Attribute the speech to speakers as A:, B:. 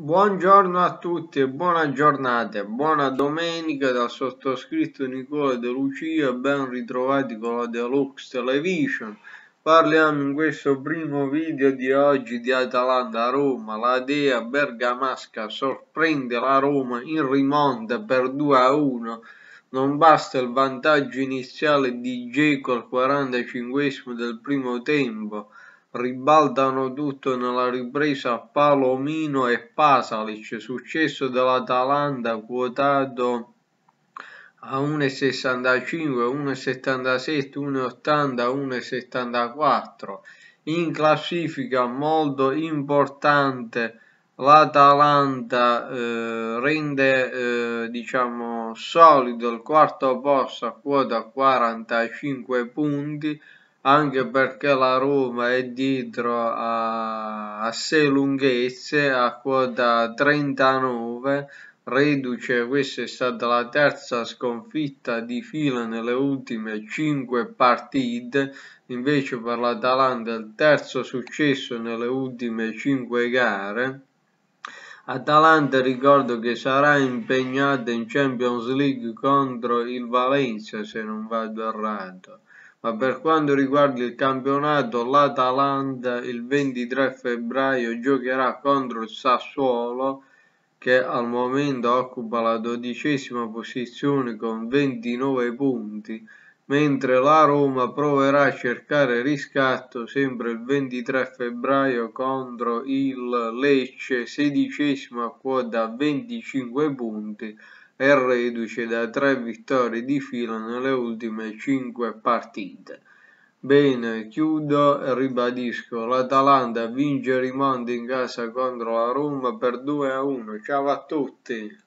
A: Buongiorno a tutti buona giornata, buona domenica dal sottoscritto Nicola De Lucia, ben ritrovati con la Deluxe Television. Parliamo in questo primo video di oggi di Atalanta Roma. La Dea Bergamasca sorprende la Roma in rimonta per 2 a 1. Non basta il vantaggio iniziale di Geco al 45 del primo tempo ribaltano tutto nella ripresa Palomino e Pasalic, successo dell'Atalanta quotato a 1,65, 1,77, 1,80, 1,74. In classifica molto importante l'Atalanta eh, rende eh, diciamo solido il quarto posto a quota 45 punti anche perché la Roma è dietro a, a 6 lunghezze a quota 39 reduce questa è stata la terza sconfitta di fila nelle ultime 5 partite invece per l'Atalanta il terzo successo nelle ultime 5 gare Atalanta ricordo che sarà impegnata in Champions League contro il Valencia se non vado errato ma per quanto riguarda il campionato l'Atalanta il 23 febbraio giocherà contro il Sassuolo che al momento occupa la dodicesima posizione con 29 punti, mentre la Roma proverà a cercare riscatto sempre il 23 febbraio contro il Lecce, sedicesima quota 25 punti, è reduce da tre vittorie di fila nelle ultime cinque partite. Bene, chiudo e ribadisco, l'Atalanta vince i rimondi in casa contro la Roma per 2 a 1. Ciao a tutti!